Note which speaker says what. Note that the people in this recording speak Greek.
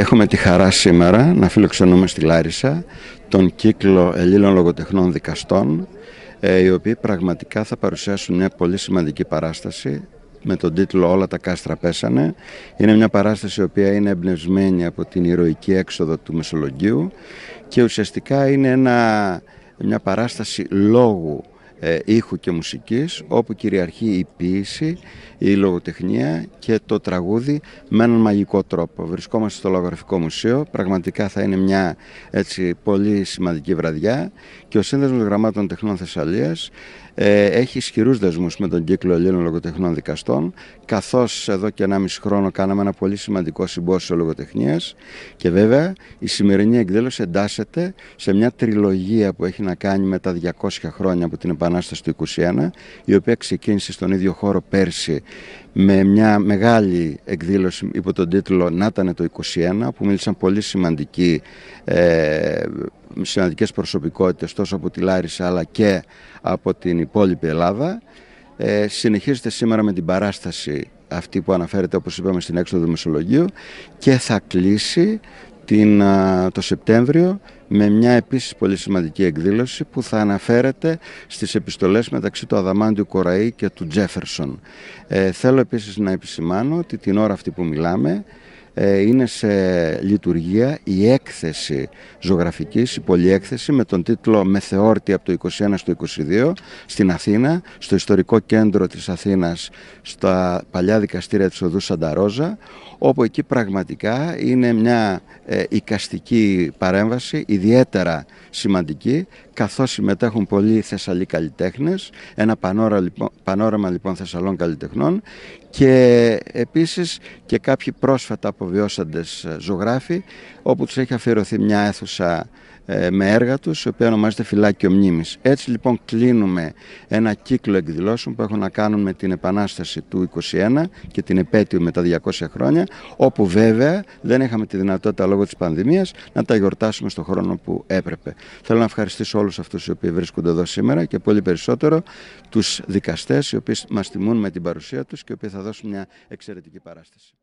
Speaker 1: Έχουμε τη χαρά σήμερα να φιλοξενούμε στη Λάρισα τον κύκλο Ελλήνων λογοτεχνών δικαστών ε, οι οποίοι πραγματικά θα παρουσιάσουν μια πολύ σημαντική παράσταση με τον τίτλο «Όλα τα κάστρα πέσανε». Είναι μια παράσταση η οποία είναι εμπνευσμένη από την ηρωική έξοδο του Μεσολογγίου και ουσιαστικά είναι μια παράσταση λόγου ε, ήχου και μουσικής όπου κυριαρχεί η ποίηση, η λογοτεχνία και το τραγούδι με έναν μαγικό τρόπο. Βρισκόμαστε στο Λογογραφικό Μουσείο, πραγματικά θα είναι μια έτσι, πολύ σημαντική βραδιά και ο Σύνδεσμος Γραμμάτων Τεχνών Θεσσαλίας ε, έχει ισχυρούς δεσμούς με τον κύκλο Ελλήνων Λογοτεχνών Δικαστών Καθώς εδώ και ένα μισή χρόνο κάναμε ένα πολύ σημαντικό συμπόσιο λογοτεχνίας και βέβαια η σημερινή εκδήλωση εντάσσεται σε μια τριλογία που έχει να κάνει με τα 200 χρόνια από την επανάσταση Επανάσταση του 1921, η οποία ξεκίνησε στον ίδιο χώρο πέρσι με μια μεγάλη εκδήλωση υπό τον τίτλο «Να το 21» που μίλησαν πολύ σημαντικοί, ε, σημαντικές προσωπικότητες τόσο από τη Λάρισα αλλά και από την υπόλοιπη Ελλάδα. Ε, συνεχίζεται σήμερα με την παράσταση αυτή που αναφέρεται όπως είπαμε στην έξοδο του Μεσολογίου και θα κλείσει την, το Σεπτέμβριο με μια επίσης πολύ σημαντική εκδήλωση που θα αναφέρεται στις επιστολές μεταξύ του Αδαμάντιου Κοραή και του Τζέφερσον. Ε, θέλω επίσης να επισημάνω ότι την ώρα αυτή που μιλάμε ε, είναι σε λειτουργία η έκθεση ζωγραφικής, η πολυέκθεση με τον τίτλο «Μεθεόρτη από το 21 στο 22» στην Αθήνα, στο ιστορικό κέντρο της Αθήνας, στα παλιά δικαστήρια της Οδού Σανταρόζα, όπου εκεί πραγματικά είναι μια ε, οικαστική παρέμβαση ιδιαίτερα σημαντική, καθώς συμμετέχουν πολλοί Θεσσαλοί καλλιτέχνες, ένα λοιπόν, πανόραμα λοιπόν Θεσσαλών καλλιτεχνών και επίσης και κάποιοι πρόσφατα υποβιώσαντες ε, ζωγράφοι όπου τους έχει αφιερωθεί μια αίθουσα ε, με έργα τους η οποία ονομάζεται Φυλάκιο Μνήμης. Έτσι λοιπόν κλείνουμε ένα κύκλο εκδηλώσεων που έχουν να κάνουν με την Επανάσταση του 21 και την επέτειο με τα 200 χρόνια όπου βέβαια δεν είχαμε τη δυνατότητα λόγω της πανδημίας να τα γιορτάσουμε στον χρόνο που έπρεπε. Θέλω να ευχαριστήσω όλους αυτούς οι οποίοι βρίσκονται εδώ σήμερα και πολύ περισσότερο τους δικαστές οι οποίοι μας τιμούν με την παρουσία τους και οι οποίοι θα δώσουν μια εξαιρετική παράσταση.